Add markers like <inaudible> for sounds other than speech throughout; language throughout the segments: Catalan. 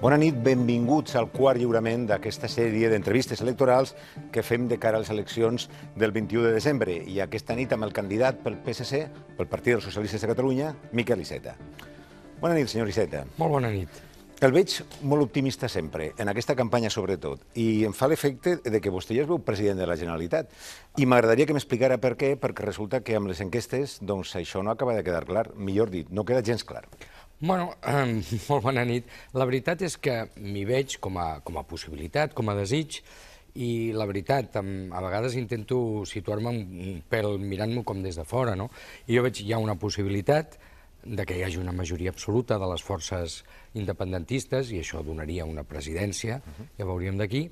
Bona nit, benvinguts al quart lliurament d'aquesta sèrie d'entrevistes electorals que fem de cara a les eleccions del 21 de desembre i aquesta nit amb el candidat pel PSC, pel Partit dels Socialistes de Catalunya, Miquel Iceta. Bona nit, senyor Iceta. Molt bona nit. El veig molt optimista sempre, en aquesta campanya sobretot, i em fa l'efecte de que vostè ja es veu president de la Generalitat. I m'agradaria que m'explicara per què, perquè resulta que amb les enquestes doncs, això no acaba de quedar clar, millor dit, no queda gens clar. Bueno, ehm, <laughs> molt bona nit. La veritat és que m'hi veig com a, com a possibilitat, com a desig, i la veritat, a vegades intento situar-me un pèl mirant-m'ho com des de fora, no? I jo veig, que hi ha una possibilitat de que hi hagi una majoria absoluta de les forces independentistes, i això donaria una presidència, mhm. ja veuríem d'aquí,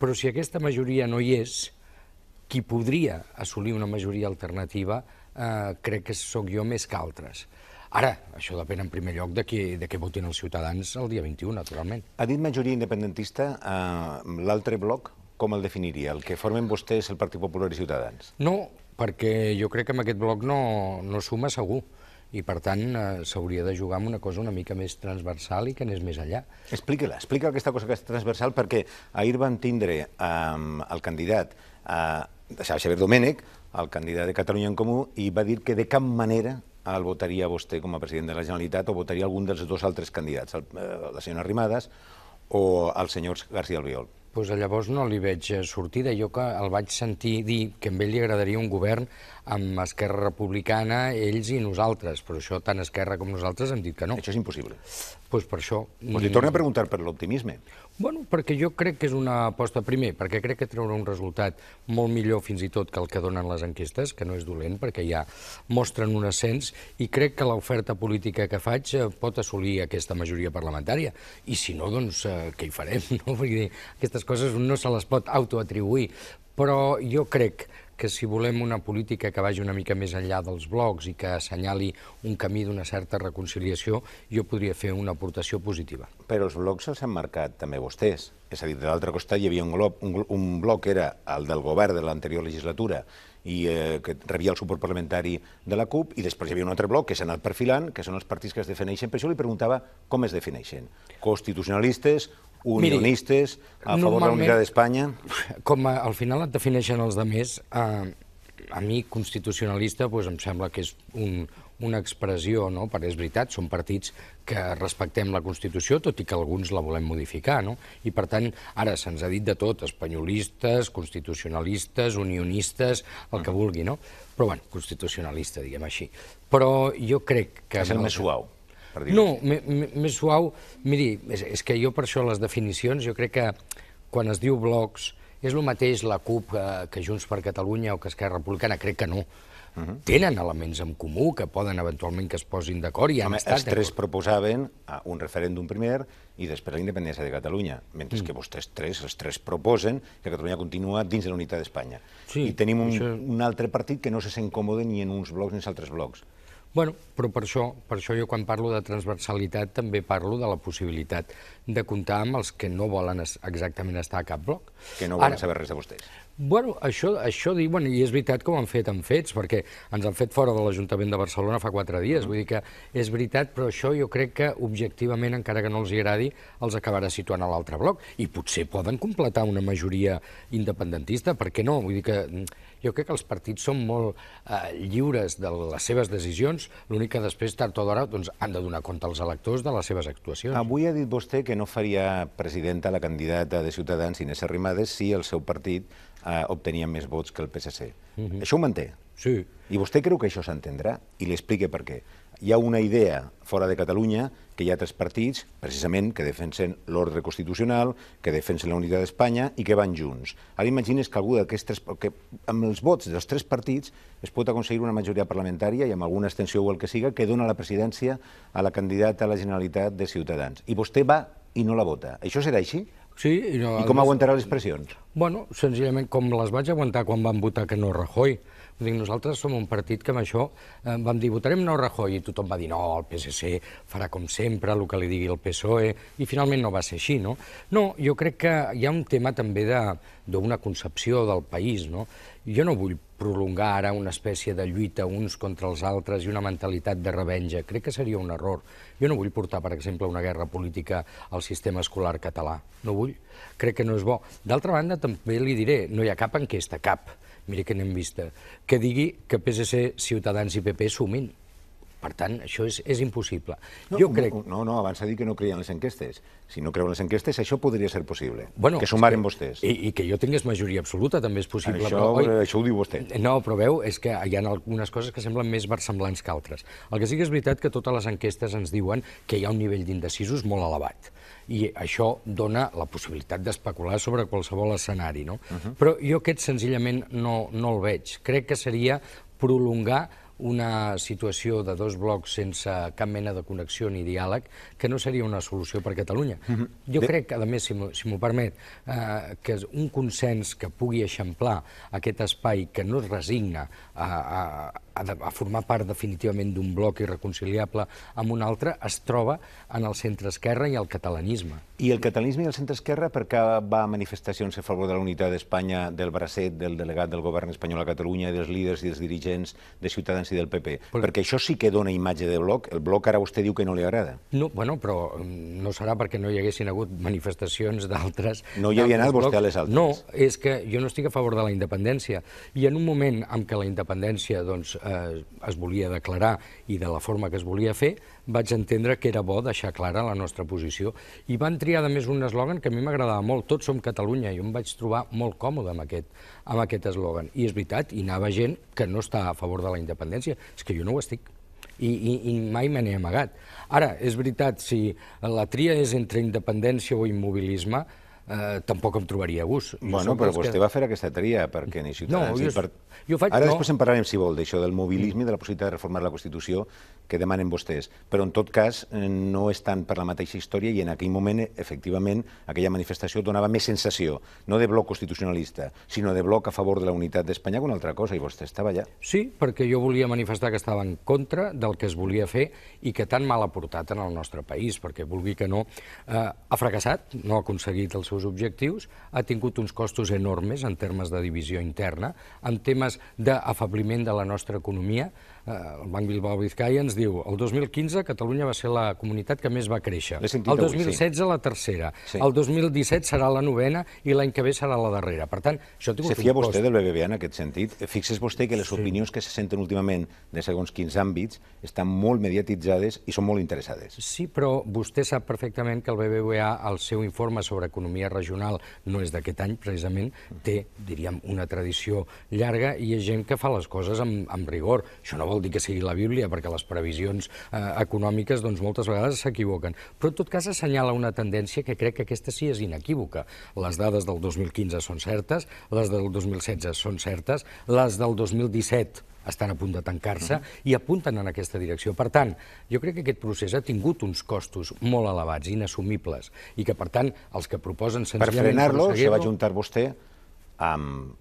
però si aquesta majoria no hi és, qui podria assolir una majoria alternativa eh, crec que sóc jo més que altres. Ara, això depèn en primer lloc de què, de què votin els ciutadans el dia 21, naturalment. Ha dit majoria independentista, eh, l'altre bloc com el definiria? El que formen vostès el Partit Popular i Ciutadans? No, perquè jo crec que amb aquest bloc no, no suma segur i per tant eh, s'hauria de jugar amb una cosa una mica més transversal i que anés més enllà. Explica-la, explica aquesta cosa que és transversal perquè ahir van tindre eh, el candidat eh, Xavier Domènech, el candidat de Catalunya en Comú, i va dir que de cap manera el votaria vostè com a president de la Generalitat o votaria algun dels dos altres candidats, el, eh, la senyora Arrimadas o el senyor García Albiol? Pues llavors no li veig sortida. Jo que el vaig sentir dir que a ell li agradaria un govern amb Esquerra Republicana, ells i nosaltres, però això tant Esquerra com nosaltres hem dit que no. Això és impossible. Doncs pues per això... Pues li torno a preguntar per l'optimisme. Bueno, perquè jo crec que és una aposta, primer, perquè crec que treurà un resultat molt millor fins i tot que el que donen les enquestes, que no és dolent, perquè ja mostren un ascens, i crec que l'oferta política que faig eh, pot assolir aquesta majoria parlamentària, i si no, doncs, eh, què hi farem? <laughs> No? dir, aquestes coses no se les pot autoatribuir, però jo crec que si volem una política que vagi una mica més enllà dels blocs i que assenyali un camí d'una certa reconciliació, jo podria fer una aportació positiva. Però els blocs els han marcat també vostès. És a dir, de l'altre costat hi havia un, glob, un, un bloc que era el del govern de l'anterior legislatura i eh, que rebia el suport parlamentari de la CUP, i després hi havia un altre bloc que s'ha anat perfilant, que són els partits que es defineixen. Per això li preguntava com es defineixen. Constitucionalistes, unionistes Miri, a favor de la Unitat d'Espanya? Com a, al final et defineixen els altres, eh, a mi constitucionalista doncs, em sembla que és un, una expressió, no? perquè és veritat, són partits que respectem la Constitució, tot i que alguns la volem modificar. No? I per tant, ara se'ns ha dit de tot, espanyolistes, constitucionalistes, unionistes, el que mm. vulgui, no? Però bueno, constitucionalista, diguem així. Però jo crec que... És el més suau per dir-ho No, més suau, miri, és, és que jo per això les definicions, jo crec que quan es diu blocs, és el mateix la CUP que, eh, que Junts per Catalunya o que Esquerra Republicana, crec que no. Uh mhm. -huh. Tenen elements en comú que poden eventualment que es posin d'acord i han Home, estat Els tres proposaven eh, un referèndum primer i després la independència de Catalunya, mentre mm. que vostès tres, els tres proposen que Catalunya continua dins de la unitat d'Espanya. Sí, I tenim un, això... un altre partit que no se sent còmode ni en uns blocs ni en els altres blocs. Bueno, però per això, per això jo quan parlo de transversalitat també parlo de la possibilitat de comptar amb els que no volen exactament estar a cap bloc. Que no volen Ara, saber res de vostès. Bueno, això, això diuen, i és veritat com han fet amb fets, perquè ens han fet fora de l'Ajuntament de Barcelona fa quatre dies, vull dir que és veritat, però això jo crec que objectivament, encara que no els agradi, els acabarà situant a l'altre bloc, i potser poden completar una majoria independentista, per què no? Vull dir que mm, jo crec que els partits són molt eh, lliures de les seves decisions, l'únic que després, tard o d'hora, doncs, han de donar compte als electors de les seves actuacions. Avui ha dit vostè que no faria presidenta la candidata de Ciutadans, Inés Arrimadas, si el seu partit eh, obtenien més vots que el PSC. Mhm. Això ho manté? Sí. I vostè creu que això s'entendrà? I li explique per què. Hi ha una idea fora de Catalunya que hi ha tres partits, precisament, que defensen l'ordre constitucional, que defensen la unitat d'Espanya i que van junts. Ara imagines que algú d'aquests tres... que amb els vots dels tres partits es pot aconseguir una majoria parlamentària i amb alguna extensió o el que siga que dona la presidència a la candidata a la Generalitat de Ciutadans. I vostè va i no la vota. Això serà així? Sí, no, I com aguantarà les pressions? Bueno, senzillament com les vaig aguantar quan van votar que no Rajoy. Dic, nosaltres som un partit que amb això eh, vam dir votarem no Rajoy i tothom va dir no, el PSC farà com sempre el que li digui el PSOE i finalment no va ser així, no? No, jo crec que hi ha un tema també d'una concepció del país, no? Jo no vull prolongar ara una espècie de lluita uns contra els altres i una mentalitat de revenja. Crec que seria un error. Jo no vull portar, per exemple, una guerra política al sistema escolar català. No vull. Crec que no és bo. D'altra banda, també li diré, no hi ha cap enquesta, cap, mira que n'hem vista, que digui que PSC, Ciutadans i PP sumin. Per tant, això és, és impossible. No, jo crec... No, no, abans ha dit que no creien les enquestes. Si no creuen les enquestes, això podria ser possible. Bueno, que sumaren que, vostès. I, I que jo tingués majoria absoluta també és possible. Això, però, oi, això ho diu vostè. No, però veu, és que hi ha algunes coses que semblen més versemblants que altres. El que sí que és veritat que totes les enquestes ens diuen que hi ha un nivell d'indecisos molt elevat i això dona la possibilitat d'especular sobre qualsevol escenari, no? Uh -huh. Però jo aquest senzillament no, no el veig. Crec que seria prolongar una situació de dos blocs sense cap mena de connexió ni diàleg, que no seria una solució per Catalunya. Mhm. Jo crec, que, a més, si m'ho permet, eh, que un consens que pugui eixamplar aquest espai que no es resigna a, a, a, de, a formar part definitivament d'un bloc irreconciliable amb un altre, es troba en el centre-esquerra i el catalanisme. I el catalanisme i el centre-esquerra per què va a manifestacions a favor de la unitat d'Espanya, del bracet, del delegat del govern espanyol a Catalunya, dels líders i dels dirigents de Ciutadans i del PP? Però... Perquè això sí que dona imatge de bloc. El bloc ara vostè diu que no li agrada. No, bueno, però mm, no serà perquè no hi haguessin hagut manifestacions d'altres... No hi havia anat blocs. vostè a les altres. No, és que jo no estic a favor de la independència. I en un moment en què la independència doncs, eh, es volia declarar i de la forma que es volia fer, vaig entendre que era bo deixar clara la nostra posició. I van triar, a més, un eslògan que a mi m'agradava molt, tots som Catalunya, i em vaig trobar molt còmode amb aquest, amb aquest eslògan. I és veritat, hi anava gent que no està a favor de la independència, és que jo no ho estic. I, i, i mai me n'he amagat. Ara, és veritat, si la tria és entre independència o immobilisme, eh, tampoc em trobaria a gust. Jo bueno, però vostè que... va fer aquesta tria, perquè ni Ciutadans... No, jo, per... jo faig... Ara no. després en parlarem, si vol, d'això del mobilisme i mm. de la possibilitat de reformar la Constitució que demanen vostès. Però, en tot cas, eh, no estan per la mateixa història i en aquell moment, efectivament, aquella manifestació donava més sensació, no de bloc constitucionalista, sinó de bloc a favor de la unitat d'Espanya que una altra cosa, i vostè estava allà. Sí, perquè jo volia manifestar que estava en contra del que es volia fer i que tan mal ha portat en el nostre país, perquè, vulgui que no, eh, ha fracassat, no ha aconseguit el seu seus objectius, ha tingut uns costos enormes en termes de divisió interna, en temes d'afabliment de la nostra economia, Eh, el Banc Bilbao Vizcaya ens diu el 2015 Catalunya va ser la comunitat que més va créixer. El 2016 avui, sí. la tercera, sí. el 2017 serà la novena i l'any que ve serà la darrera. Per tant, això ha tingut Se fia cost. vostè del BBVA en aquest sentit? Fixes vostè que les sí. opinions que se senten últimament de segons quins àmbits estan molt mediatitzades i són molt interessades. Sí, però vostè sap perfectament que el BBVA, el seu informe sobre economia regional, no és d'aquest any precisament, té, diríem, una tradició llarga i hi ha gent que fa les coses amb, amb rigor. Això no vol vol dir que sigui la Bíblia, perquè les previsions eh, econòmiques doncs, moltes vegades s'equivoquen. Però en tot cas assenyala una tendència que crec que aquesta sí és inequívoca. Les dades del 2015 són certes, les del 2016 són certes, les del 2017 estan a punt de tancar-se uh -huh. i apunten en aquesta direcció. Per tant, jo crec que aquest procés ha tingut uns costos molt elevats, inassumibles, i que, per tant, els que proposen senzillament... Per frenar-lo, se va juntar vostè amb,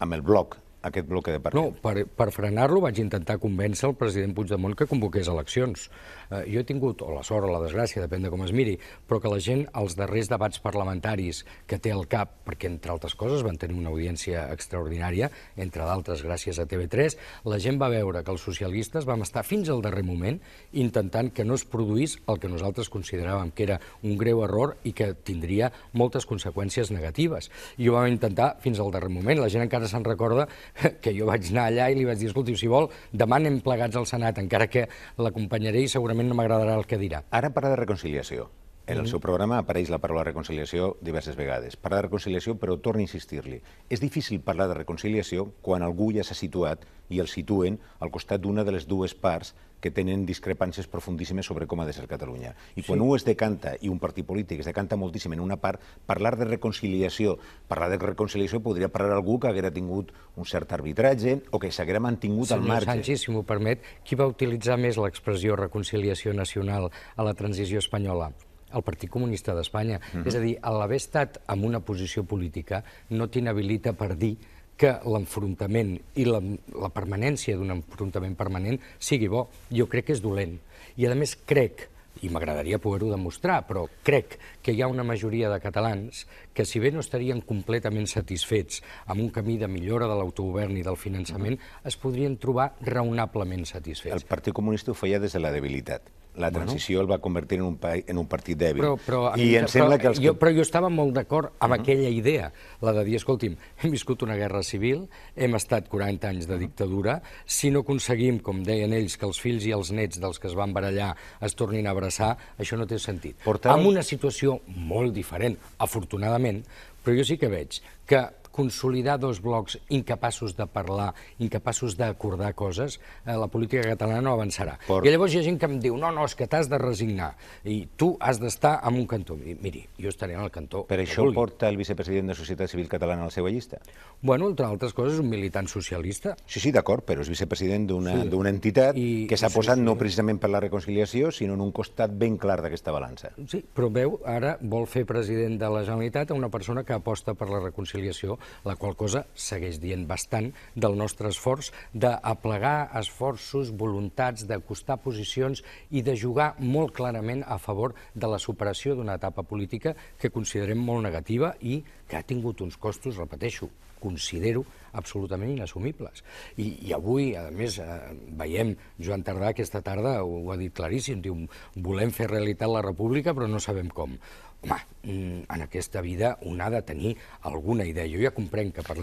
amb el bloc aquest bloc de partit? No, per, per frenar-lo vaig intentar convèncer el president Puigdemont que convoqués eleccions. Eh, jo he tingut, o la sort o la desgràcia, depèn de com es miri, però que la gent, als darrers debats parlamentaris que té al cap, perquè entre altres coses van tenir una audiència extraordinària, entre d'altres gràcies a TV3, la gent va veure que els socialistes vam estar fins al darrer moment intentant que no es produís el que nosaltres consideràvem que era un greu error i que tindria moltes conseqüències negatives. I ho vam intentar fins al darrer moment. La gent encara se'n recorda <laughs> que jo vaig anar allà i li vaig dir, escolti, si vol, demà anem plegats al Senat, encara que l'acompanyaré i segurament no m'agradarà el que dirà. Ara parla de reconciliació. En el mm. seu programa apareix la paraula reconciliació diverses vegades. Parla de reconciliació, però torna a insistir-li. És difícil parlar de reconciliació quan algú ja s'ha situat i el situen al costat d'una de les dues parts que tenen discrepàncies profundíssimes sobre com ha de ser Catalunya. I quan sí. un es decanta, i un partit polític es decanta moltíssim en una part, parlar de reconciliació, parlar de reconciliació podria parlar algú que haguera tingut un cert arbitratge o que s'haguera mantingut Senyor al marge. Senyor Sánchez, si m'ho permet, qui va utilitzar més l'expressió reconciliació nacional a la transició espanyola? el Partit Comunista d'Espanya. Mm -hmm. És a dir, l'haver estat en una posició política no t'inhabilita per dir que l'enfrontament i la, la permanència d'un enfrontament permanent sigui bo, jo crec que és dolent. I, a més, crec, i m'agradaria poder-ho demostrar, però crec que hi ha una majoria de catalans que, si bé no estarien completament satisfets amb un camí de millora de l'autogovern i del finançament, mm. es podrien trobar raonablement satisfets. El Partit Comunista ho feia des de la debilitat la transició bueno. el va convertir en un, pa, en un partit dèbil. Però, però, I em però, que... Els... Jo, però jo estava molt d'acord amb uh -huh. aquella idea, la de dir, escolti'm, hem viscut una guerra civil, hem estat 40 anys de dictadura, si no aconseguim, com deien ells, que els fills i els nets dels que es van barallar es tornin a abraçar, això no té sentit. Portem... Amb una situació molt diferent, afortunadament, però jo sí que veig que consolidar dos blocs incapaços de parlar, incapaços d'acordar coses, eh, la política catalana no avançarà. Por... I llavors hi ha gent que em diu, no, no, és que t'has de resignar i tu has d'estar en un cantó. I, miri, jo estaré en el cantó Per això vulgui. porta el vicepresident de Societat Civil Catalana a la seva llista? Bueno, entre altres coses, un militant socialista. Sí, sí, d'acord, però és vicepresident d'una sí. entitat I, que s'ha sí, posat sí, no precisament per la reconciliació, sinó en un costat ben clar d'aquesta balança. Sí, però veu, ara vol fer president de la Generalitat una persona que aposta per la reconciliació la qual cosa segueix dient bastant del nostre esforç d'aplegar esforços, voluntats, d'acostar posicions i de jugar molt clarament a favor de la superació d'una etapa política que considerem molt negativa i que ha tingut uns costos, repeteixo, considero absolutament inassumibles. I, i avui, a més, eh, veiem Joan Tardà aquesta tarda, ho, ho ha dit claríssim, diu, volem fer realitat la república però no sabem com. Home, mm, en aquesta vida un ha de tenir alguna idea. Jo ja comprenc que per l'independentisme...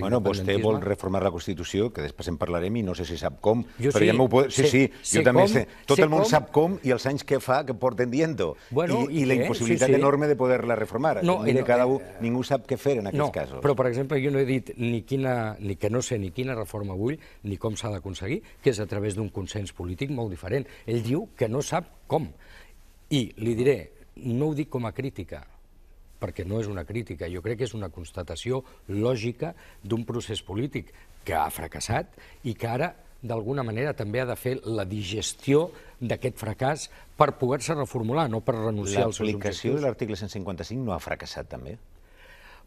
Bueno, vostè vol reformar la Constitució, que després en parlarem i no sé si sap com, jo però sí, ja m'ho pot... Sí, sé, sí, jo també com, sé. Tot sé el món com... sap com i els anys que fa que porten dient Bueno, I, i, I la impossibilitat sí, sí. enorme de poder-la reformar. No, no, eh, cada un, eh, ningú sap què fer en aquests no, casos. Però, per exemple, jo no he dit ni quina, ni que no sé ni quina reforma vull ni com s'ha d'aconseguir, que és a través d'un consens polític molt diferent. Ell diu que no sap com. I li diré, no ho dic com a crítica, perquè no és una crítica, jo crec que és una constatació lògica d'un procés polític que ha fracassat i que ara d'alguna manera també ha de fer la digestió d'aquest fracàs per poder-se reformular, no per renunciar als seus objectius. L'aplicació de l'article 155 no ha fracassat també?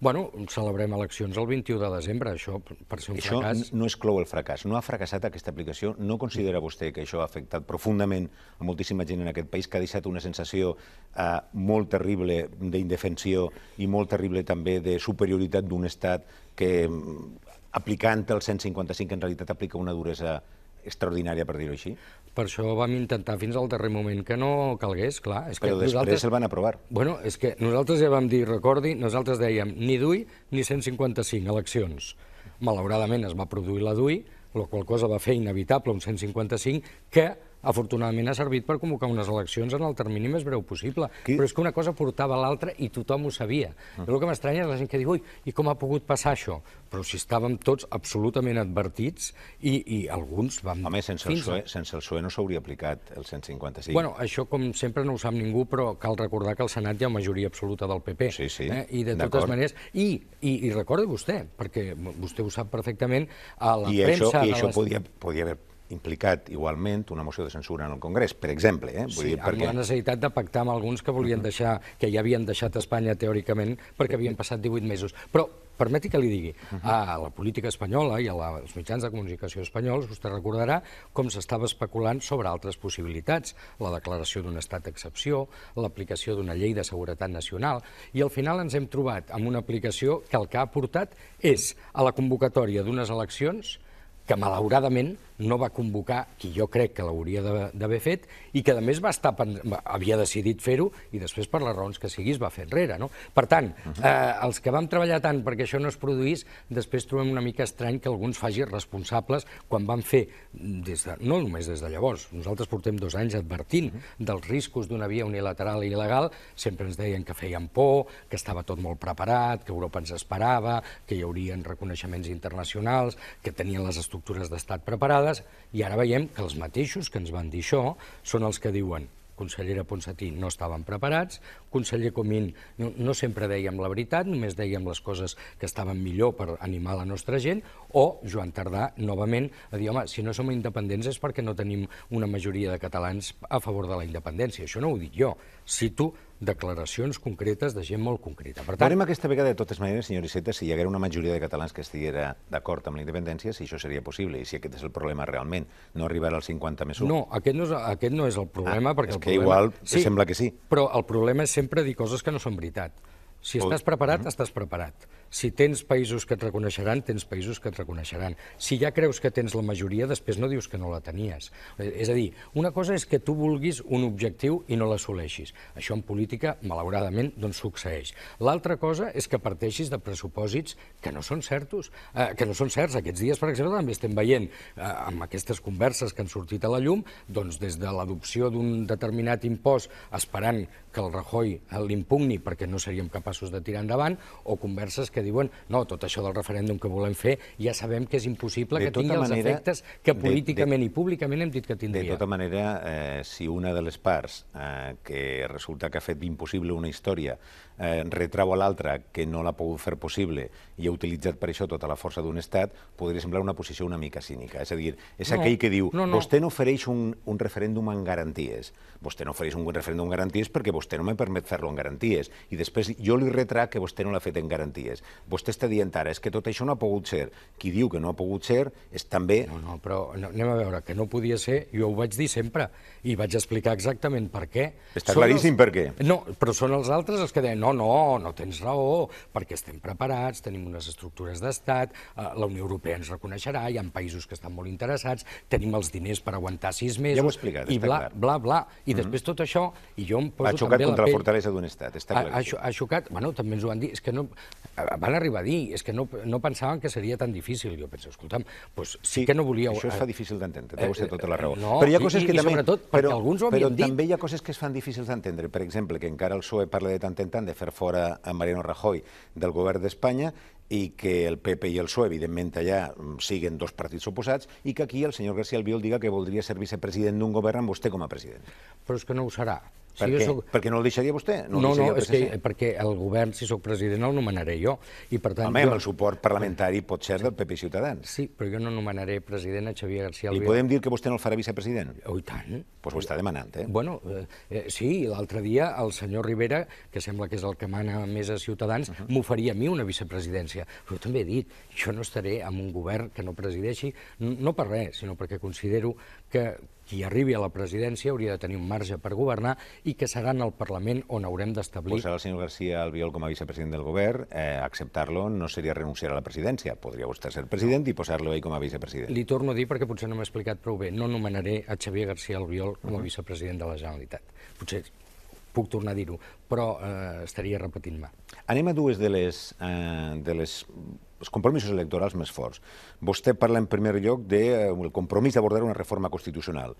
Bueno, celebrem eleccions el 21 de desembre, això per ser un això fracàs... Això no exclou el fracàs, no ha fracassat aquesta aplicació, no considera vostè que això ha afectat profundament a moltíssima gent en aquest país, que ha deixat una sensació eh, molt terrible d'indefensió i molt terrible també de superioritat d'un estat que mm, aplicant el 155 en realitat aplica una duresa extraordinària, per dir-ho així? Per això vam intentar fins al darrer moment que no calgués, clar. És Però que després nosaltres... el van aprovar. Bueno, és que nosaltres ja vam dir, recordi, nosaltres dèiem ni DUI ni 155 eleccions. Malauradament es va produir la DUI, la qual cosa va fer inevitable un 155 que afortunadament ha servit per convocar unes eleccions en el termini més breu possible. Qui? Però és que una cosa portava l'altra i tothom ho sabia. Mm. El que m'estranya és la gent que diu, ui, i com ha pogut passar això? Però si estàvem tots absolutament advertits i, i alguns vam... Home, sense el, PSOE, a... sense el PSOE no s'hauria aplicat el 155. Bueno, això com sempre no ho sap ningú, però cal recordar que al Senat hi ha majoria absoluta del PP. Sí, sí. Eh? I de totes maneres... I, i, i recordi vostè, perquè vostè ho sap perfectament, a la I premsa... Això, I això podia, podia haver implicat igualment una moció de censura en el Congrés, per exemple. Eh? Vull sí, dir, perquè... la necessitat de pactar amb alguns que volien deixar, que ja havien deixat Espanya teòricament perquè havien passat 18 mesos. Però permeti que li digui, a la política espanyola i als mitjans de comunicació espanyols, vostè recordarà com s'estava especulant sobre altres possibilitats, la declaració d'un estat d'excepció, l'aplicació d'una llei de seguretat nacional, i al final ens hem trobat amb una aplicació que el que ha portat és a la convocatòria d'unes eleccions que malauradament no va convocar, qui jo crec que l'hauria d'haver fet, i que a més va estar, havia decidit fer-ho i després per les raons que siguis va fer enrere. No? Per tant, mhm. eh, els que vam treballar tant perquè això no es produís, després trobem una mica estrany que alguns faci responsables quan van fer, des de, no només des de llavors, nosaltres portem dos anys advertint mhm. dels riscos d'una via unilateral i il·legal, sempre ens deien que feien por, que estava tot molt preparat, que Europa ens esperava, que hi haurien reconeixements internacionals, que tenien les estructures d'estat preparades, vegades, i ara veiem que els mateixos que ens van dir això són els que diuen consellera Ponsatí, no estaven preparats, conseller Comín, no, no sempre dèiem la veritat, només dèiem les coses que estaven millor per animar la nostra gent, o Joan Tardà, novament, a dir, home, si no som independents és perquè no tenim una majoria de catalans a favor de la independència. Això no ho dic jo, cito declaracions concretes de gent molt concreta. Per tant... Veurem aquesta vegada, de totes maneres, senyor Iceta, si hi haguera una majoria de catalans que estiguera d'acord amb la independència, si això seria possible, i si aquest és el problema realment, no arribar al 50 més 1. No, aquest no és, aquest no és el problema, ah, perquè és el que igual sembla que sí. Però el problema és sempre sempre dir coses que no són veritat. Si estàs preparat, estàs preparat. Si tens països que et reconeixeran, tens països que et reconeixeran. Si ja creus que tens la majoria, després no dius que no la tenies. Eh, és a dir, una cosa és que tu vulguis un objectiu i no l'assoleixis. Això en política, malauradament, doncs succeeix. L'altra cosa és que parteixis de pressupòsits que no són certos, eh, que no són certs. Aquests dies, per exemple, també estem veient eh, amb aquestes converses que han sortit a la llum, doncs des de l'adopció d'un determinat impost, esperant que el Rajoy eh, l'impugni perquè no seríem capaços capaços de tirar endavant, o converses que diuen no, tot això del referèndum que volem fer ja sabem que és impossible de que tingui tota manera, els efectes que políticament de, de, i públicament hem dit que tindria. De tota manera, eh, si una de les parts eh, que resulta que ha fet impossible una història eh, retrau a l'altra que no l'ha pogut fer possible i ha utilitzat per això tota la força d'un estat, podria semblar una posició una mica cínica. És a dir, és no, aquell que diu, no, no. vostè no ofereix un, un referèndum amb garanties. Vostè no ofereix un referèndum amb garanties perquè vostè no me permet fer-lo amb garanties. I després jo li li retrà que vostè no l'ha fet en garanties. Vostè està dient ara, és que tot això no ha pogut ser. Qui diu que no ha pogut ser és també... No, no, però no, anem a veure, que no podia ser, jo ho vaig dir sempre, i vaig explicar exactament per què. Està són claríssim els... per què. No, però són els altres els que deien, no, no, no tens raó, perquè estem preparats, tenim unes estructures d'estat, eh, la Unió Europea ens reconeixerà, hi ha països que estan molt interessats, tenim els diners per aguantar sis mesos... Ja ho he explicat, i bla, clar. bla, bla, i mm -hmm. després tot això, i jo em poso ha xocat contra la fortalesa d'un estat, està clar. Ha, ha, ha xocat, bueno, també ens ho van dir, és que no... Eh, van arribar a dir, és que no, no pensaven que seria tan difícil. Jo penso, escolta'm, doncs sí, sí que no volia... Això es fa eh, difícil d'entendre, té vostè eh, tota la raó. No, però hi ha coses i, que i, també... sobretot perquè però, alguns ho havien dit. Però també hi ha coses que es fan difícils d'entendre. Per exemple, que encara el PSOE parla de tant en tant de fer fora a Mariano Rajoy del govern d'Espanya, i que el PP i el PSOE, evidentment, allà mm, siguen dos partits oposats, i que aquí el senyor García Albiol diga que voldria ser vicepresident d'un govern amb vostè com a president. Però és que no ho serà. Per, si què? Soc... Perquè no el deixaria vostè? No, no, no és que, perquè el govern, si sóc president, el nomenaré jo. I per tant, Home, jo... amb el suport parlamentari pot ser del PP Ciutadans. Sí, però jo no nomenaré president a Xavier García Albiol. I podem dir que vostè no el farà vicepresident? Oh, i tant. Doncs pues ho està demanant, eh? Bueno, eh, eh, sí, l'altre dia el senyor Rivera, que sembla que és el que mana més a Ciutadans, uh -huh. m'oferia a mi una vicepresidència. Però també he dit, jo no estaré amb un govern que no presideixi, no per res, sinó perquè considero que qui arribi a la presidència hauria de tenir un marge per governar i que serà en el Parlament on haurem d'establir... Posar el senyor García Albiol com a vicepresident del govern, eh, acceptar-lo no seria renunciar a la presidència, podria vostè ser president i posar-lo ell com a vicepresident. Li torno a dir perquè potser no m'he explicat prou bé, no nomenaré a Xavier García Albiol com a uh mhm. -huh. vicepresident de la Generalitat. Potser puc tornar a dir-ho, però eh, estaria repetint-me. Anem a dues de les, eh, de les els compromisos electorals més forts. Vostè parla en primer lloc del de, eh, compromís d'abordar una reforma constitucional.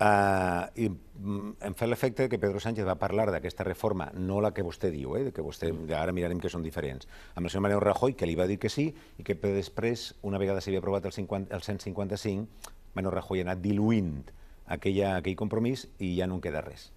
Uh, i mm, em fa l'efecte que Pedro Sánchez va parlar d'aquesta reforma, no la que vostè diu, eh, que vostè, mm. ara mirarem que són diferents, amb el senyor Mariano Rajoy, que li va dir que sí, i que després, una vegada s'havia aprovat el, 50, el 155, Mariano Rajoy ha anat diluint aquella, aquell compromís i ja no en queda res.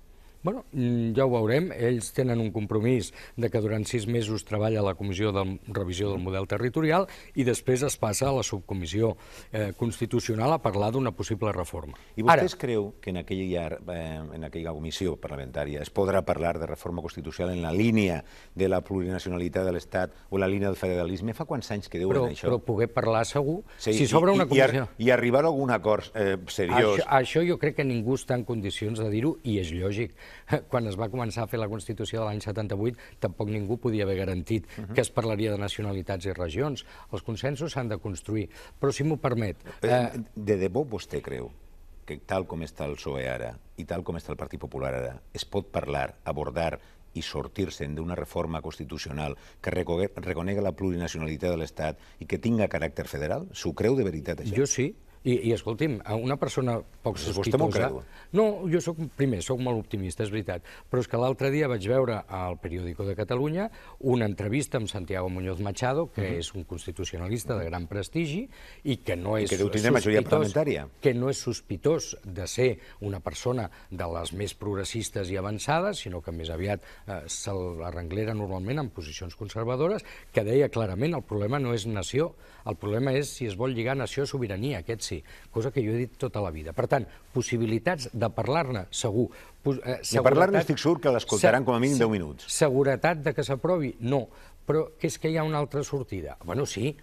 Bueno, mm, ja ho veurem. Ells tenen un compromís de que durant sis mesos treballa la comissió de revisió del model territorial i després es passa a la subcomissió eh, constitucional a parlar d'una possible reforma. I vostès Ara, creu que en aquella, eh, en aquella comissió parlamentària es podrà parlar de reforma constitucional en la línia de la plurinacionalitat de l'Estat o la línia del federalisme? Fa quants anys que deuen això? Però poder parlar segur, sí, si s'obre una comissió... I, i, arribar a algun acord eh, seriós... Això, això jo crec que ningú està en condicions de dir-ho i és lògic. <laughs> quan es va començar a fer la Constitució de l'any 78, tampoc ningú podia haver garantit mhm. que es parlaria de nacionalitats i regions. Els consensos s'han de construir. Però, si m'ho permet... Eh, de debò vostè creu que tal com està el PSOE ara i tal com està el Partit Popular ara, es pot parlar, abordar i sortir-se'n d'una reforma constitucional que reconega la plurinacionalitat de l'Estat i que tinga caràcter federal? S'ho creu de veritat, això? Jo sí, i, i escolti'm, una persona poc sospitosa... No, jo sóc, primer, sóc molt optimista, és veritat, però és que l'altre dia vaig veure al Periódico de Catalunya una entrevista amb Santiago Muñoz Machado, que uh -huh. és un constitucionalista de gran prestigi i que no és... que sospitós... tenir majoria parlamentària. Que no és sospitós de ser una persona de les més progressistes i avançades, sinó que més aviat eh, se l'arrenglera normalment en posicions conservadores, que deia clarament el problema no és nació, el problema és si es vol lligar nació-sobirania, a aquest sí, cosa que jo he dit tota la vida. Per tant, possibilitats de parlar-ne, segur. Eh, de parlar-ne estic segur que l'escoltaran com a mínim 10 minuts. Seguretat de que s'aprovi? No. Però què és que hi ha una altra sortida. Bueno, sí,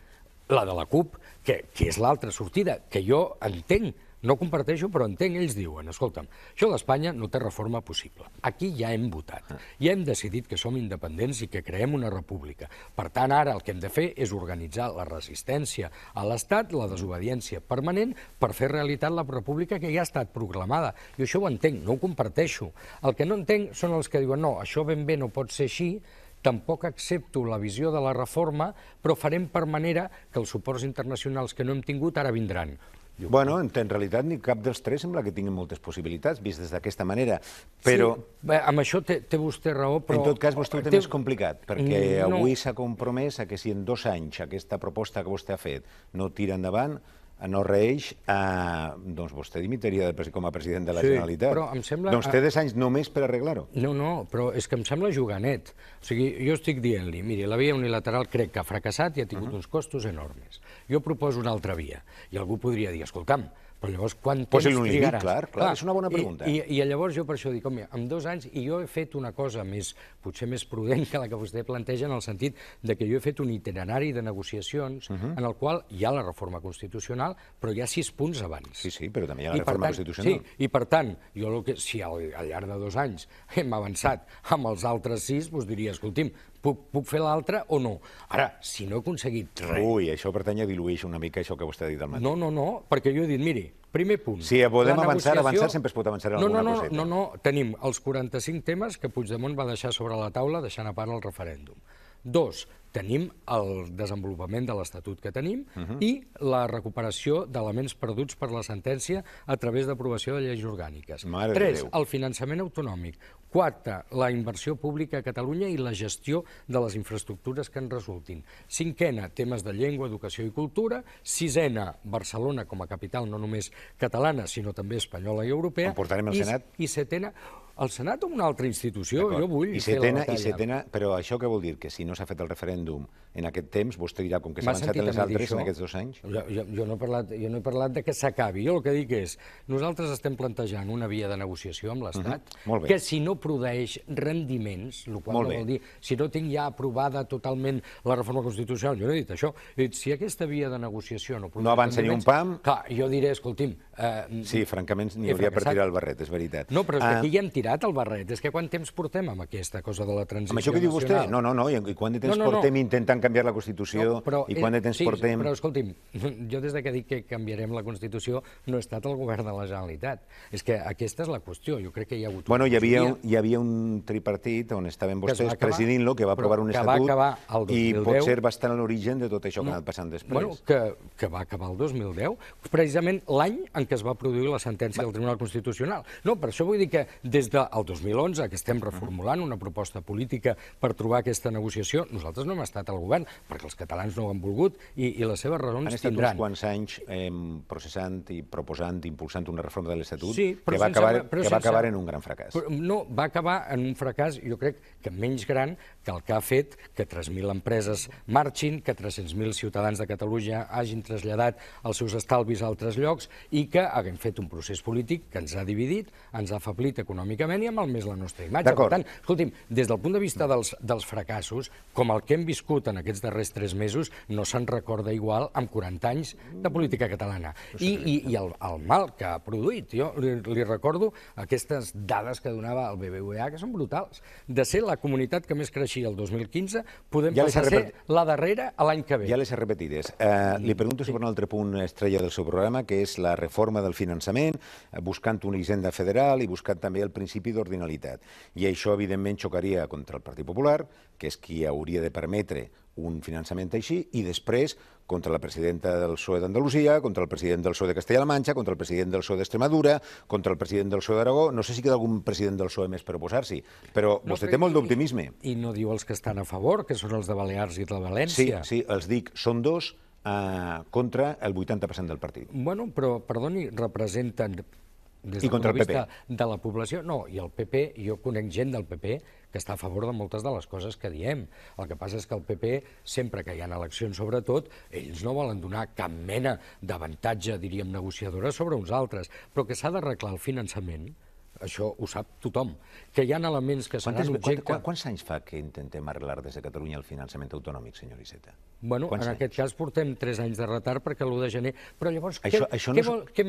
la de la CUP, que, que és l'altra sortida, que jo entenc no comparteixo, però entenc, ells diuen, escolta'm, això d'Espanya no té reforma possible. Aquí ja hem votat, ja ah. hem decidit que som independents i que creem una república. Per tant, ara el que hem de fer és organitzar la resistència a l'Estat, la desobediència permanent, per fer realitat la república que ja ha estat proclamada. I això ho entenc, no ho comparteixo. El que no entenc són els que diuen, no, això ben bé no pot ser així, Tampoc accepto la visió de la reforma, però farem per manera que els suports internacionals que no hem tingut ara vindran bueno, en, en realitat ni cap dels tres sembla que tinguin moltes possibilitats, vist des d'aquesta manera, però... Sí, bé, amb això té, té vostè raó, però... En tot cas, vostè ho té, té... més complicat, perquè mm, no. avui s'ha compromès a que si en dos anys aquesta proposta que vostè ha fet no tira endavant, no reeix, eh, doncs vostè dimitiria de, com a president de la sí, Generalitat. però em sembla... Doncs té dos anys només per arreglar-ho. No, no, però és que em sembla juganet. O sigui, jo estic dient-li, miri, la via unilateral crec que ha fracassat i ha tingut uh -huh. uns costos enormes. Jo proposo una altra via. I algú podria dir, escolta'm, però llavors, quant temps Posi trigaràs? Límit, clar, clar, clar, és una bona pregunta. I, i, I llavors jo per això dic, home, amb dos anys, i jo he fet una cosa més, potser més prudent que la que vostè planteja, en el sentit de que jo he fet un itinerari de negociacions uh -huh. en el qual hi ha la reforma constitucional, però hi ha sis punts abans. Sí, sí, però també hi ha la I reforma tant, constitucional. Sí, i per tant, jo el que, si al, al llarg de dos anys hem avançat amb els altres sis, doncs diria, escolti'm, puc, puc fer l'altra o no. Ara, si no he aconseguit res... Ui, això pertany a diluir una mica això que vostè ha dit al matí. No, no, no, perquè jo he dit, miri, primer punt... Si eh, podem negociació... avançar, avançar, sempre es pot avançar en no, alguna no, no, coseta. No, no, no, tenim els 45 temes que Puigdemont va deixar sobre la taula deixant a part el referèndum. Dos, tenim el desenvolupament de l'Estatut que tenim uh mhm. -huh. i la recuperació d'elements perduts per la sentència a través d'aprovació de lleis orgàniques. Mare Tres, el finançament autonòmic. Quarta, la inversió pública a Catalunya i la gestió de les infraestructures que en resultin. Cinquena, temes de llengua, educació i cultura. Sisena, Barcelona com a capital no només catalana, sinó també espanyola i europea. En portarem al Senat? I setena, el Senat o una altra institució, jo vull I setena, I setena, però això què vol dir? Que si no s'ha fet el referèndum en aquest temps, vostè dirà com que s'ha avançat en les altres en aquests dos anys? Jo, jo, jo, no he parlat, jo no he parlat de que s'acabi. Jo el que dic és, nosaltres estem plantejant una via de negociació amb l'Estat, uh mhm. -huh. que si no produeix rendiments, el qual no vol dir... Si no tinc ja aprovada totalment la reforma constitucional, jo no he dit això, he dit, si aquesta via de negociació no produeix... No avança ni un pam... Clar, jo diré, escolti'm... Eh, sí, francament, n'hi eh, hauria per tirar el barret, és veritat. No, però és que ah. aquí ja hem tirat el barret. És que quant temps portem amb aquesta cosa de la transició nacional? Amb això que diu vostè? No, no, no, i quant de temps no, no, portem no. intentant canviar la Constitució? No, però, I eh, quant de temps sí, portem... Però, escolti'm, <laughs> jo des que dic que canviarem la Constitució no he estat el govern de la Generalitat. És que aquesta és la qüestió. Jo crec que hi ha hagut... Bueno, hi havia, hi hi havia un tripartit on estaven vostès presidint-lo, que va aprovar un estatut i potser va estar a l'origen de tot això que ha anat passant després. Bueno, que, que va acabar el 2010, precisament l'any en què es va produir la sentència del Tribunal Constitucional. No, per això vull dir que des del 2011, que estem reformulant una proposta política per trobar aquesta negociació, nosaltres no hem estat al govern, perquè els catalans no ho han volgut i, i les seves raons tindran. Han estat uns quants anys processant i proposant, impulsant una reforma de l'Estatut que, va acabar, que va acabar en un gran fracàs. no, va va acabar en un fracàs, jo crec, que menys gran que el que ha fet que 3.000 empreses marxin, que 300.000 ciutadans de Catalunya hagin traslladat els seus estalvis a altres llocs i que haguem fet un procés polític que ens ha dividit, ens ha afablit econòmicament i el més la nostra imatge. Per tant, escolti'm, des del punt de vista dels, dels fracassos, com el que hem viscut en aquests darrers tres mesos, no se'n recorda igual amb 40 anys de política catalana. I, i, i el, el mal que ha produït, jo li, li recordo aquestes dades que donava el BBVA BBVA, que són brutals. De ser la comunitat que més creixia el 2015, podem ja passar a ser la darrera a l'any que ve. Ja les he repetides. Uh, li pregunto sobre un altre punt estrella del seu programa, que és la reforma del finançament, eh, buscant una hisenda federal i buscant també el principi d'ordinalitat. I això, evidentment, xocaria contra el Partit Popular, que és qui hauria de permetre un finançament així, i després contra la presidenta del PSOE d'Andalusia, contra el president del PSOE de Castella-La Manxa, contra el president del PSOE d'Extremadura, contra el president del PSOE d'Aragó... No sé si queda algun president del PSOE més per oposar-s'hi, però no, vostè té molt d'optimisme. I, I no diu els que estan a favor, que són els de Balears i de València. Sí, sí, els dic, són dos, eh, contra el 80% del partit. Bueno, però, perdoni, representen des I contra el PP. De la població, no, i el PP, jo conec gent del PP que està a favor de moltes de les coses que diem. El que passa és que el PP, sempre que hi ha eleccions, sobretot, ells no volen donar cap mena d'avantatge, diríem, negociadora sobre uns altres, però que s'ha d'arreglar el finançament, això ho sap tothom, que hi ha elements que seran l'objecte... Quant, quants anys fa que intentem arreglar des de Catalunya el finançament autonòmic, senyor Iceta? Bueno, quants en anys? aquest cas portem 3 anys de retard perquè l'1 de gener... Però llavors, això, què, això no què vol, què,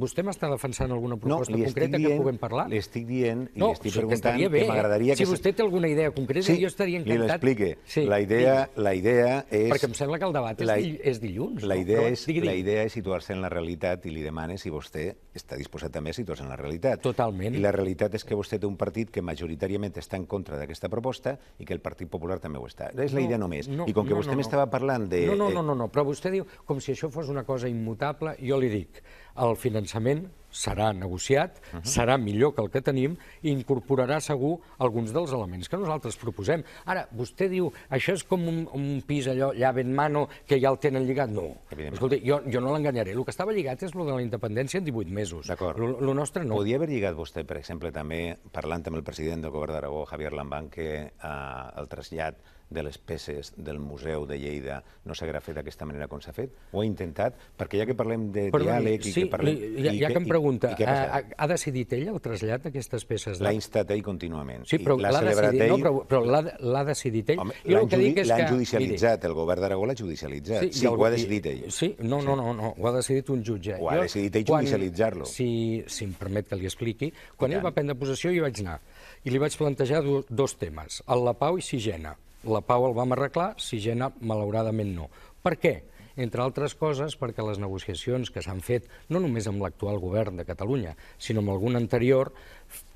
vostè m'està defensant alguna proposta no, concreta dient, que puguem parlar? Li estic dient i no, li estic preguntant bé, que eh? m'agradaria... Eh? Si que vostè té alguna idea concreta, sí, jo estaria encantat... Li l'explique. Sí, la, idea, la idea és... Perquè em sembla que el debat és, la, és dilluns. La idea, no? és, la idea és situar-se en la realitat i li demane si vostè està disposat també a situar-se en la realitat. Totalment i la realitat és que vostè té un partit que majoritàriament està en contra d'aquesta proposta i que el Partit Popular també ho està. És la no, idea només. No, I com que no, vostè no, m'estava parlant de... No, no, no, eh, no, no, però vostè diu com si això fos una cosa immutable, jo li dic, el finançament serà negociat, uh mhm. -huh. serà millor que el que tenim i incorporarà segur alguns dels elements que nosaltres proposem. Ara, vostè diu, això és com un, un pis allò llave en mano que ja el tenen lligat? No. Escolta, jo, jo no l'enganyaré. El que estava lligat és el de la independència en 18 mesos. D'acord. El nostre no. Podria haver lligat vostè, per exemple, també parlant amb el president del govern d'Aragó, Javier Lambán, que eh, el trasllat de les peces del Museu de Lleida no s'haguera fet d'aquesta manera com s'ha fet? Ho ha intentat? Perquè ja que parlem de diàleg i que parlem... Ja, ja i que, em pregunto pregunta, eh, ha, ha decidit ell el trasllat d'aquestes peces? L'ha instat ell contínuament. Sí, però l'ha decidit, ell... No, però, però l'ha decidit ell. L'han judi... que que... judicialitzat, el govern d'Aragó l'ha judicialitzat. Sí, sí ho, ho ha decidit ell. Sí, no, no, no, no, ho ha decidit un jutge. Ho ha jo, decidit ell judicialitzar-lo. Si, si em permet que li expliqui, quan ell va prendre possessió jo vaig anar i li vaig plantejar do, dos temes, el La Pau i Sigena. La Pau el vam arreglar, Sigena malauradament no. Per què? entre altres coses perquè les negociacions que s'han fet no només amb l'actual govern de Catalunya, sinó amb algun anterior,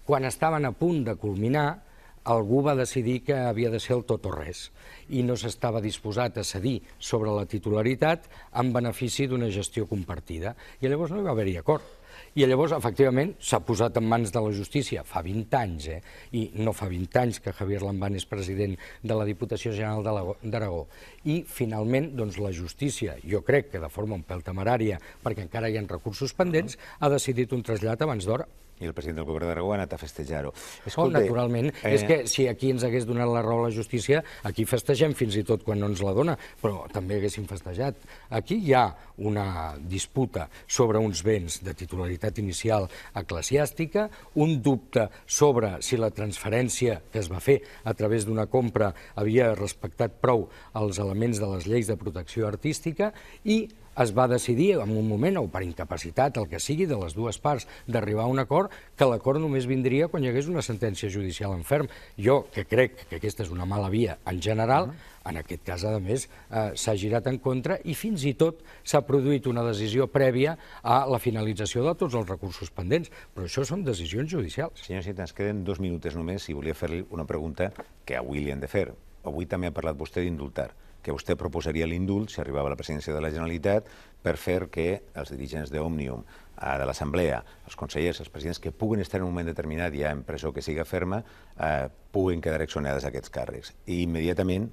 quan estaven a punt de culminar, algú va decidir que havia de ser el tot o res i no s'estava disposat a cedir sobre la titularitat en benefici d'una gestió compartida. I llavors no hi va haver-hi acord i llavors, efectivament, s'ha posat en mans de la justícia fa 20 anys, eh? i no fa 20 anys que Javier Lambán és president de la Diputació General d'Aragó. I, finalment, doncs, la justícia, jo crec que de forma un pèl temerària, perquè encara hi ha recursos pendents, ha decidit un trasllat abans d'hora i el president del govern d'Aragó ha anat a festejar-ho. Oh, naturalment. Eh... És que si aquí ens hagués donat la raó la justícia, aquí festegem fins i tot quan no ens la dona, però també haguéssim festejat. Aquí hi ha una disputa sobre uns béns de titularitat inicial eclesiàstica, un dubte sobre si la transferència que es va fer a través d'una compra havia respectat prou els elements de les lleis de protecció artística i es va decidir en un moment, o per incapacitat, el que sigui, de les dues parts, d'arribar a un acord, que l'acord només vindria quan hi hagués una sentència judicial en ferm. Jo, que crec que aquesta és una mala via en general, en aquest cas, a més, eh, s'ha girat en contra i fins i tot s'ha produït una decisió prèvia a la finalització de tots els recursos pendents. Però això són decisions judicials. Senyor Cita, ens queden dos minuts només i volia fer-li una pregunta que avui li hem de fer. Avui també ha parlat vostè d'indultar que vostè proposaria l'indult si arribava a la presidència de la Generalitat per fer que els dirigents d'Òmnium, de l'Assemblea, els consellers, els presidents que puguen estar en un moment determinat ja en presó que siga ferma, eh, puguen quedar exonerades aquests càrrecs. I immediatament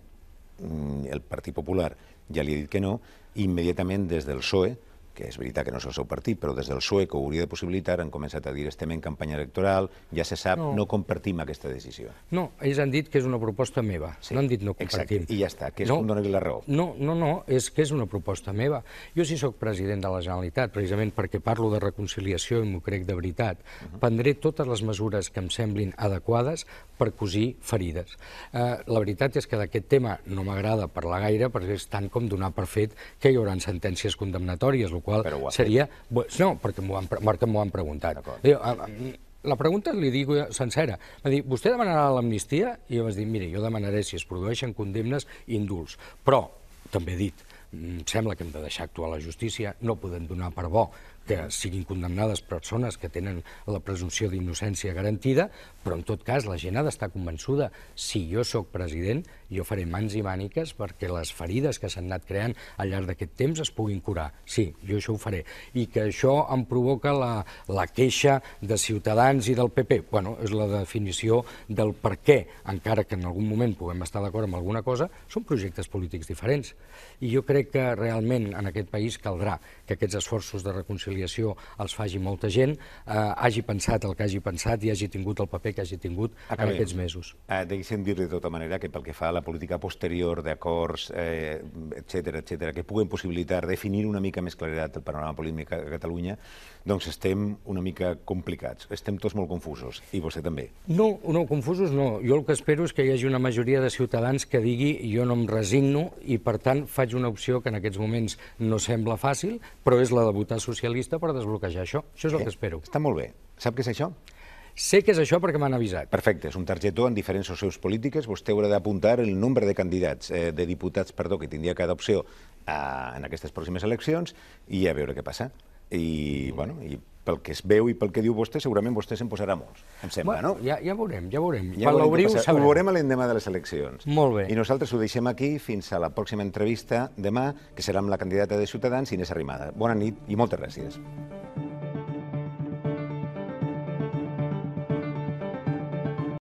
mm, el Partit Popular ja li ha dit que no, i immediatament des del PSOE, que és veritat que no és el seu partit, però des del PSOE, que ho hauria de possibilitar, han començat a dir estem en campanya electoral, ja se sap, no, no compartim aquesta decisió. No, ells han dit que és una proposta meva, sí, no han dit no compartim. Exacte, i ja està, que és no, donar-li la raó. No, no, no, és que és una proposta meva. Jo sí sóc president de la Generalitat, precisament perquè parlo de reconciliació i m'ho crec de veritat, uh -huh. prendré totes les mesures que em semblin adequades per cosir ferides. Eh, la veritat és que d'aquest tema no m'agrada parlar gaire perquè és tant com donar per fet que hi haurà sentències condemnatòries, el qual qual seria... No, perquè m'ho han, han preguntat. Ah, ah, la pregunta li dic sencera. Va dir, vostè demanarà l'amnistia? I jo vaig dir, mira, jo demanaré, si es produeixen condemnes, indults. Però, també he dit, em mm, sembla que hem de deixar actuar la justícia, no podem donar per bo que siguin condemnades persones que tenen la presumpció d'innocència garantida, però en tot cas la gent ha d'estar convençuda. Si jo sóc president, jo faré mans i màniques perquè les ferides que s'han anat creant al llarg d'aquest temps es puguin curar. Sí, jo això ho faré. I que això em provoca la, la queixa de Ciutadans i del PP. Bueno, és la definició del per què, encara que en algun moment puguem estar d'acord amb alguna cosa, són projectes polítics diferents. I jo crec que realment en aquest país caldrà que aquests esforços de reconciliació reconciliació els faci molta gent, eh, hagi pensat el que hagi pensat i hagi tingut el paper que hagi tingut Acabem. en aquests mesos. Eh, deixem dir de tota manera que pel que fa a la política posterior d'acords, eh, etc etc que puguen possibilitar definir una mica més claredat el panorama polític a Catalunya, doncs estem una mica complicats, estem tots molt confusos, i vostè també. No, no, confusos no. Jo el que espero és que hi hagi una majoria de ciutadans que digui jo no em resigno i, per tant, faig una opció que en aquests moments no sembla fàcil, però és la de votar socialista jurista per desbloquejar això. Això és el que espero. Està molt bé. Sap què és això? Sé que és això perquè m'han avisat. Perfecte, és un targetó en diferents seus polítiques. Vostè haurà d'apuntar el nombre de candidats, eh, de diputats, perdó, que tindria cada opció eh, en aquestes pròximes eleccions i a veure què passa. I, bueno, i pel que es veu i pel que diu vostè, segurament vostè se'n posarà molts, em sembla, bueno, no? Ja, ja veurem, ja veurem. Ja Quan l'obriu, ho sabrem. Ho veurem a l'endemà de les eleccions. Molt bé. I nosaltres ho deixem aquí fins a la pròxima entrevista demà, que serà amb la candidata de Ciutadans, Inés Arrimada. Bona nit i moltes gràcies.